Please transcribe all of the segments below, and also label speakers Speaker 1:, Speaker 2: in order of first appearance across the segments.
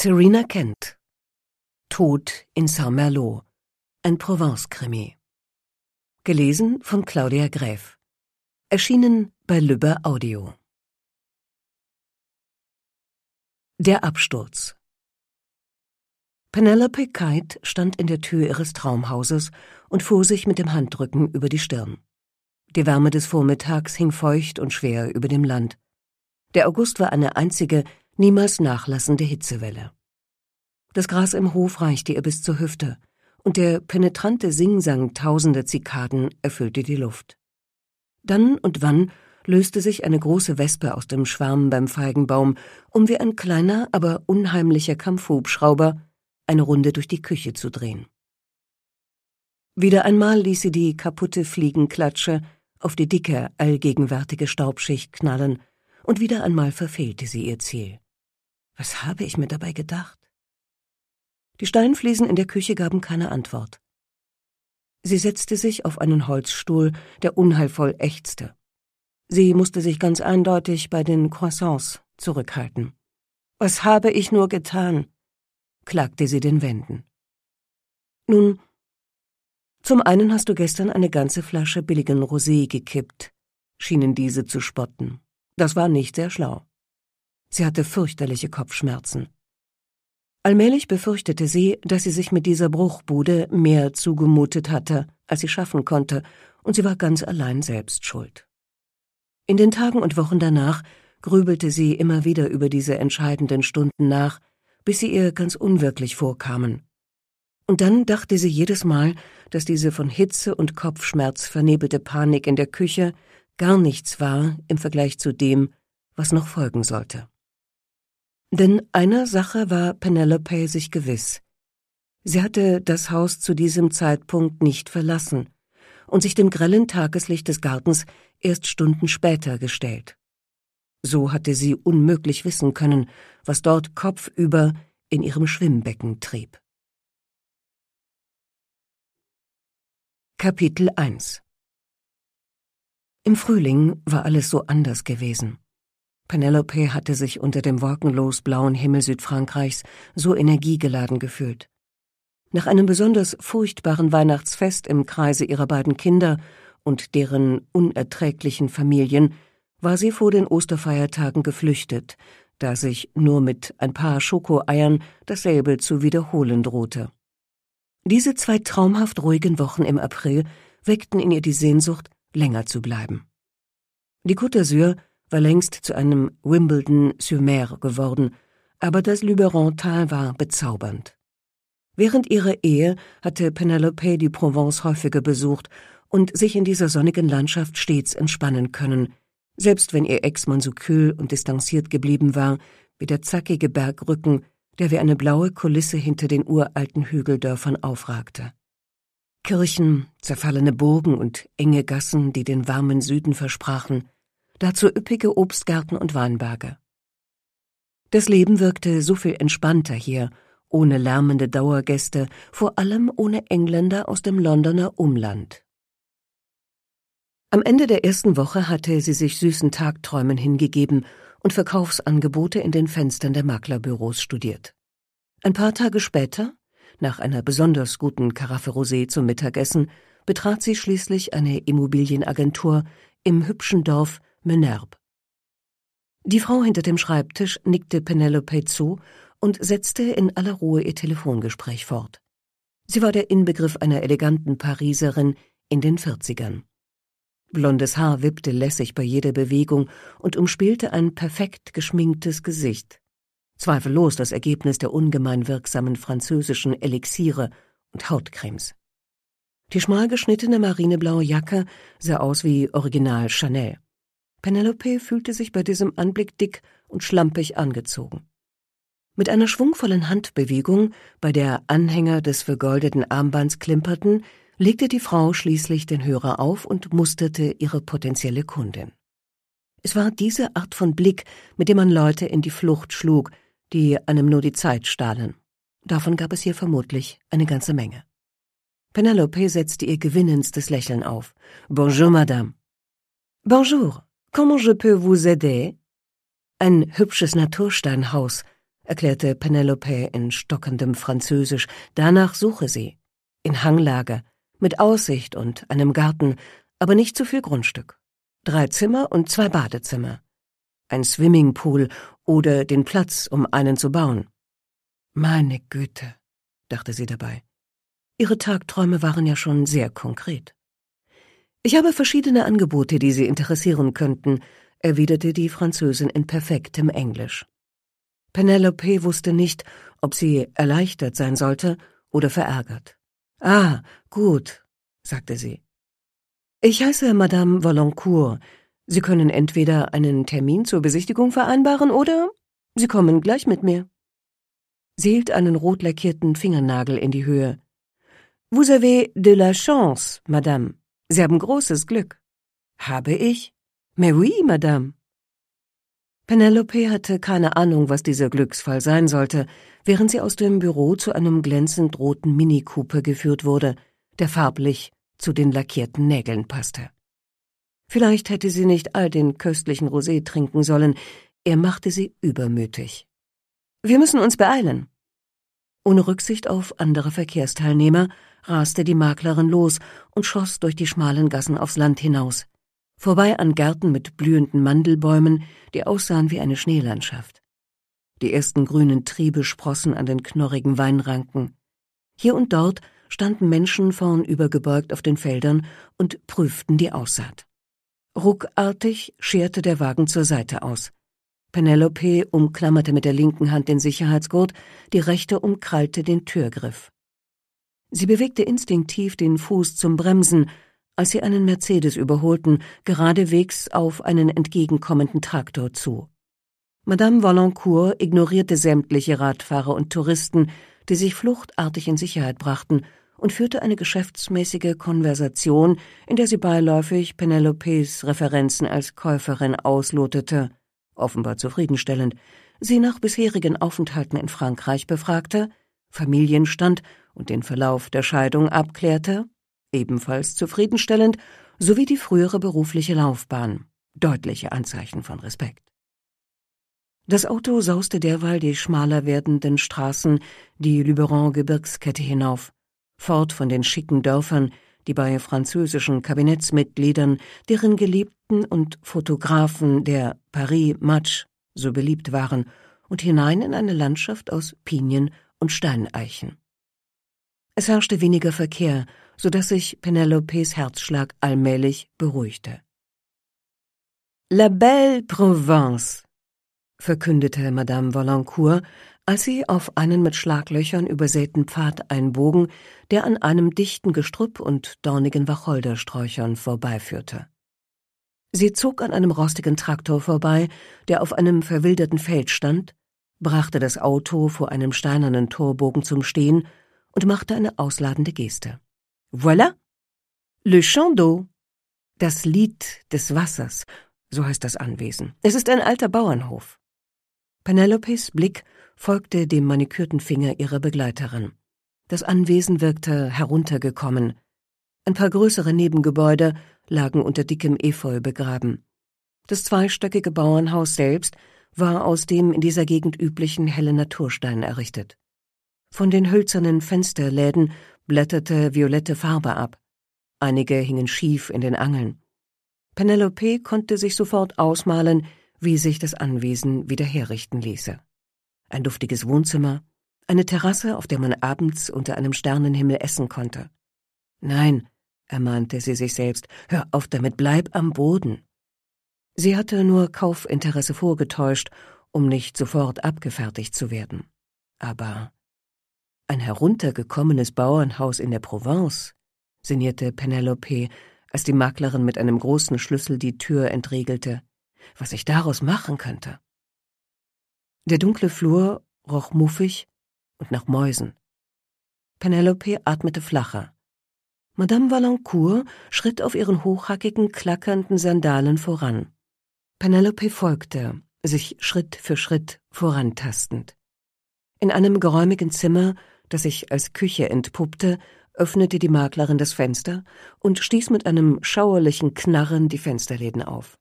Speaker 1: Serena Kent Tod in Saint-Merlot, ein Provence-Krimi. Gelesen von Claudia Gräf. Erschienen bei Lübbe Audio. Der Absturz. Penelope Kite stand in der Tür ihres Traumhauses und fuhr sich mit dem Handrücken über die Stirn. Die Wärme des Vormittags hing feucht und schwer über dem Land. Der August war eine einzige, niemals nachlassende Hitzewelle. Das Gras im Hof reichte ihr bis zur Hüfte, und der penetrante Singsang tausender Zikaden erfüllte die Luft. Dann und wann löste sich eine große Wespe aus dem Schwarm beim Feigenbaum, um wie ein kleiner, aber unheimlicher Kampfhubschrauber eine Runde durch die Küche zu drehen. Wieder einmal ließ sie die kaputte Fliegenklatsche auf die dicke, allgegenwärtige Staubschicht knallen, und wieder einmal verfehlte sie ihr Ziel. Was habe ich mir dabei gedacht? Die Steinfliesen in der Küche gaben keine Antwort. Sie setzte sich auf einen Holzstuhl, der unheilvoll ächzte. Sie musste sich ganz eindeutig bei den Croissants zurückhalten. Was habe ich nur getan? klagte sie den Wänden. Nun, zum einen hast du gestern eine ganze Flasche billigen Rosé gekippt, schienen diese zu spotten. Das war nicht sehr schlau. Sie hatte fürchterliche Kopfschmerzen. Allmählich befürchtete sie, dass sie sich mit dieser Bruchbude mehr zugemutet hatte, als sie schaffen konnte, und sie war ganz allein selbst schuld. In den Tagen und Wochen danach grübelte sie immer wieder über diese entscheidenden Stunden nach, bis sie ihr ganz unwirklich vorkamen. Und dann dachte sie jedes Mal, dass diese von Hitze und Kopfschmerz vernebelte Panik in der Küche gar nichts war im Vergleich zu dem, was noch folgen sollte. Denn einer Sache war Penelope sich gewiss. Sie hatte das Haus zu diesem Zeitpunkt nicht verlassen und sich dem grellen Tageslicht des Gartens erst Stunden später gestellt. So hatte sie unmöglich wissen können, was dort kopfüber in ihrem Schwimmbecken trieb. Kapitel 1 Im Frühling war alles so anders gewesen. Penelope hatte sich unter dem wolkenlos blauen Himmel Südfrankreichs so energiegeladen gefühlt. Nach einem besonders furchtbaren Weihnachtsfest im Kreise ihrer beiden Kinder und deren unerträglichen Familien war sie vor den Osterfeiertagen geflüchtet, da sich nur mit ein paar Schokoeiern dasselbe zu wiederholen drohte. Diese zwei traumhaft ruhigen Wochen im April weckten in ihr die Sehnsucht, länger zu bleiben. Die Côte d'Azur war längst zu einem Wimbledon-sur-Mer geworden, aber das Luberon-Tal war bezaubernd. Während ihrer Ehe hatte Penelope die Provence häufiger besucht und sich in dieser sonnigen Landschaft stets entspannen können, selbst wenn ihr Ex-Mann so kühl und distanziert geblieben war, wie der zackige Bergrücken, der wie eine blaue Kulisse hinter den uralten Hügeldörfern aufragte. Kirchen, zerfallene Burgen und enge Gassen, die den warmen Süden versprachen, dazu üppige Obstgärten und Weinberge. Das Leben wirkte so viel entspannter hier, ohne lärmende Dauergäste, vor allem ohne Engländer aus dem Londoner Umland. Am Ende der ersten Woche hatte sie sich süßen Tagträumen hingegeben und Verkaufsangebote in den Fenstern der Maklerbüros studiert. Ein paar Tage später, nach einer besonders guten Karaffe Rosé zum Mittagessen, betrat sie schließlich eine Immobilienagentur im hübschen Dorf Menerbe. Die Frau hinter dem Schreibtisch nickte Penelope zu und setzte in aller Ruhe ihr Telefongespräch fort. Sie war der Inbegriff einer eleganten Pariserin in den Vierzigern. Blondes Haar wippte lässig bei jeder Bewegung und umspielte ein perfekt geschminktes Gesicht. Zweifellos das Ergebnis der ungemein wirksamen französischen Elixiere und Hautcremes. Die schmal geschnittene marineblaue Jacke sah aus wie Original Chanel. Penelope fühlte sich bei diesem Anblick dick und schlampig angezogen. Mit einer schwungvollen Handbewegung, bei der Anhänger des vergoldeten Armbands klimperten, legte die Frau schließlich den Hörer auf und musterte ihre potenzielle Kundin. Es war diese Art von Blick, mit dem man Leute in die Flucht schlug, die einem nur die Zeit stahlen. Davon gab es hier vermutlich eine ganze Menge. Penelope setzte ihr gewinnendstes Lächeln auf. Bonjour, Madame. Bonjour, Comment je peux vous aider? Ein hübsches Natursteinhaus, erklärte Penelope in stockendem Französisch. Danach suche sie. In Hanglage, mit Aussicht und einem Garten, aber nicht zu viel Grundstück. Drei Zimmer und zwei Badezimmer. Ein Swimmingpool oder den Platz, um einen zu bauen. Meine Güte, dachte sie dabei. Ihre Tagträume waren ja schon sehr konkret. Ich habe verschiedene Angebote, die Sie interessieren könnten, erwiderte die Französin in perfektem Englisch. Penelope wusste nicht, ob sie erleichtert sein sollte oder verärgert. Ah, gut, sagte sie. Ich heiße Madame Valancourt. Sie können entweder einen Termin zur Besichtigung vereinbaren oder Sie kommen gleich mit mir. Sie hielt einen rot lackierten Fingernagel in die Höhe. Vous avez de la chance, Madame. Sie haben großes Glück. Habe ich? Mais oui, Madame. Penelope hatte keine Ahnung, was dieser Glücksfall sein sollte, während sie aus dem Büro zu einem glänzend roten Mini Cooper geführt wurde, der farblich zu den lackierten Nägeln passte. Vielleicht hätte sie nicht all den köstlichen Rosé trinken sollen, er machte sie übermütig. Wir müssen uns beeilen. Ohne Rücksicht auf andere Verkehrsteilnehmer raste die Maklerin los und schoss durch die schmalen Gassen aufs Land hinaus, vorbei an Gärten mit blühenden Mandelbäumen, die aussahen wie eine Schneelandschaft. Die ersten grünen Triebe sprossen an den knorrigen Weinranken. Hier und dort standen Menschen vornübergebeugt auf den Feldern und prüften die Aussaat. Ruckartig scherte der Wagen zur Seite aus. Penelope umklammerte mit der linken Hand den Sicherheitsgurt, die rechte umkrallte den Türgriff. Sie bewegte instinktiv den Fuß zum Bremsen, als sie einen Mercedes überholten, geradewegs auf einen entgegenkommenden Traktor zu. Madame Valancourt ignorierte sämtliche Radfahrer und Touristen, die sich fluchtartig in Sicherheit brachten, und führte eine geschäftsmäßige Konversation, in der sie beiläufig Penelopes Referenzen als Käuferin auslotete offenbar zufriedenstellend, sie nach bisherigen Aufenthalten in Frankreich befragte, Familienstand und den Verlauf der Scheidung abklärte, ebenfalls zufriedenstellend, sowie die frühere berufliche Laufbahn, deutliche Anzeichen von Respekt. Das Auto sauste derweil die schmaler werdenden Straßen, die Luberon-Gebirgskette hinauf, fort von den schicken Dörfern, die bei französischen Kabinettsmitgliedern, deren Geliebten und Fotografen der Paris Match so beliebt waren, und hinein in eine Landschaft aus Pinien und Steineichen. Es herrschte weniger Verkehr, so dass sich Penelopes Herzschlag allmählich beruhigte. La belle Provence, verkündete Madame Valancourt, als sie auf einen mit Schlaglöchern übersäten Pfad einbogen, der an einem dichten Gestrüpp und dornigen Wacholdersträuchern vorbeiführte. Sie zog an einem rostigen Traktor vorbei, der auf einem verwilderten Feld stand, brachte das Auto vor einem steinernen Torbogen zum Stehen und machte eine ausladende Geste. Voilà! Le Chant d'eau! Das Lied des Wassers, so heißt das Anwesen. Es ist ein alter Bauernhof. Penelopes Blick folgte dem manikürten Finger ihrer Begleiterin. Das Anwesen wirkte heruntergekommen. Ein paar größere Nebengebäude lagen unter dickem Efeu begraben. Das zweistöckige Bauernhaus selbst war aus dem in dieser Gegend üblichen hellen Naturstein errichtet. Von den hölzernen Fensterläden blätterte violette Farbe ab. Einige hingen schief in den Angeln. Penelope konnte sich sofort ausmalen, wie sich das Anwesen wieder herrichten ließe. Ein duftiges Wohnzimmer, eine Terrasse, auf der man abends unter einem Sternenhimmel essen konnte. Nein, ermahnte sie sich selbst, hör auf damit, bleib am Boden. Sie hatte nur Kaufinteresse vorgetäuscht, um nicht sofort abgefertigt zu werden. Aber ein heruntergekommenes Bauernhaus in der Provence, sinnierte Penelope, als die Maklerin mit einem großen Schlüssel die Tür entriegelte was ich daraus machen könnte. Der dunkle Flur roch muffig und nach Mäusen. Penelope atmete flacher. Madame Valancourt schritt auf ihren hochhackigen, klackernden Sandalen voran. Penelope folgte, sich Schritt für Schritt vorantastend. In einem geräumigen Zimmer, das sich als Küche entpuppte, öffnete die Maklerin das Fenster und stieß mit einem schauerlichen Knarren die Fensterläden auf.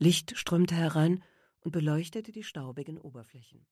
Speaker 1: Licht strömte herein und beleuchtete die staubigen Oberflächen.